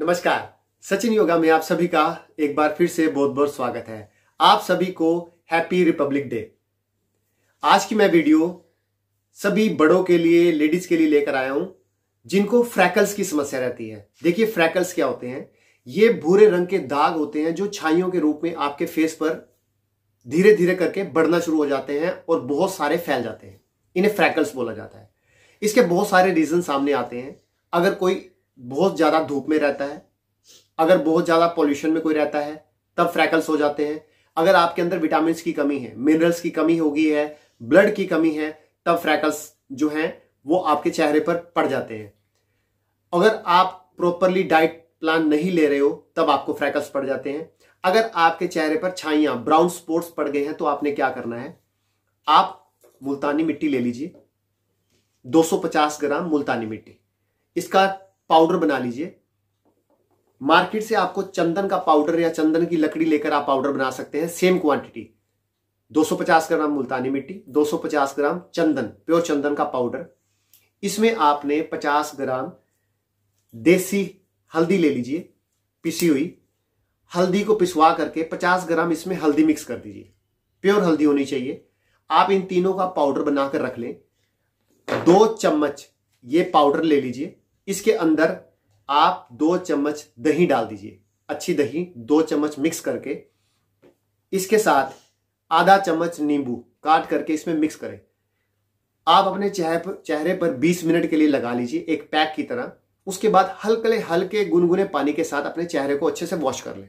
नमस्कार सचिन योगा में आप सभी का एक बार फिर से बहुत बहुत स्वागत है आप सभी को हैप्पी रिपब्लिक डे आज की मैं वीडियो सभी बड़ों के लिए लेडीज के लिए लेकर आया हूं जिनको फ्रैकल्स की समस्या रहती है देखिए फ्रैकल्स क्या होते हैं ये भूरे रंग के दाग होते हैं जो छाइयों के रूप में आपके फेस पर धीरे धीरे करके बढ़ना शुरू हो जाते हैं और बहुत सारे फैल जाते हैं इन्हें फ्रैकल्स बोला जाता है इसके बहुत सारे रीजन सामने आते हैं अगर कोई बहुत ज़्यादा धूप में रहता है अगर बहुत ज़्यादा पॉल्यूशन में कोई रहता है तब फ्रैकल्स हो जाते हैं अगर आपके अंदर विटामिन की कमी है मिनरल्स की कमी होगी है ब्लड की कमी है तब फ्रैकल्स जो है वो आपके चेहरे पर पड़ जाते हैं अगर आप प्रॉपरली डाइट प्लान नहीं ले रहे हो तब आपको फ्रैकल्स पड़ जाते हैं अगर आपके चेहरे पर छाइया ब्राउन स्पॉट्स पड़ गए हैं तो आपने क्या करना है आप मुल्तानी मिट्टी ले लीजिए 250 ग्राम मुल्तानी मिट्टी इसका पाउडर बना लीजिए मार्केट से आपको चंदन का पाउडर या चंदन की लकड़ी लेकर आप पाउडर बना सकते हैं सेम क्वांटिटी 250 ग्राम मुल्तानी मिट्टी 250 ग्राम चंदन प्योर चंदन का पाउडर इसमें आपने 50 ग्राम देसी हल्दी ले लीजिए पिसी हुई हल्दी को पिसवा करके 50 ग्राम इसमें हल्दी मिक्स कर दीजिए प्योर हल्दी होनी चाहिए आप इन तीनों का पाउडर बनाकर रख लें दो चम्मच ये पाउडर ले लीजिए इसके अंदर आप दो चम्मच दही डाल दीजिए अच्छी दही दो चम्मच मिक्स करके इसके साथ आधा चम्मच नींबू काट करके इसमें मिक्स करें आप अपने चेहरे पर चेहरे पर 20 मिनट के लिए लगा लीजिए एक पैक की तरह उसके बाद हल्के हल्के गुनगुने पानी के साथ अपने चेहरे को अच्छे से वॉश कर लें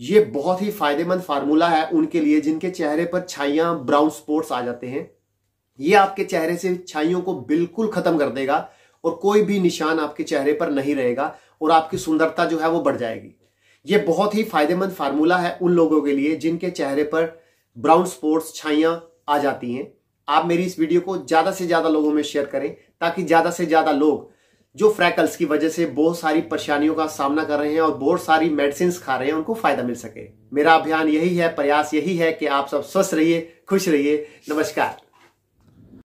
ये बहुत ही फायदेमंद फार्मूला है उनके लिए जिनके चेहरे पर छाइया ब्राउन स्पॉट्स आ जाते हैं ये आपके चेहरे से छाइयों को बिल्कुल खत्म कर देगा और कोई भी निशान आपके चेहरे पर नहीं रहेगा और आपकी सुंदरता जो है वो बढ़ जाएगी ये बहुत ही फायदेमंद फार्मूला है उन लोगों के लिए जिनके चेहरे पर ब्राउन स्पॉट्स छाइयां आ जाती हैं आप मेरी इस वीडियो को ज़्यादा से ज़्यादा लोगों में शेयर करें ताकि ज़्यादा से ज़्यादा लोग जो फ्रैकल्स की वजह से बहुत सारी परेशानियों का सामना कर रहे हैं और बहुत सारी मेडिसिन खा रहे हैं उनको फायदा मिल सके मेरा अभियान यही है प्रयास यही है कि आप सब स्वस्थ रहिए खुश रहिए नमस्कार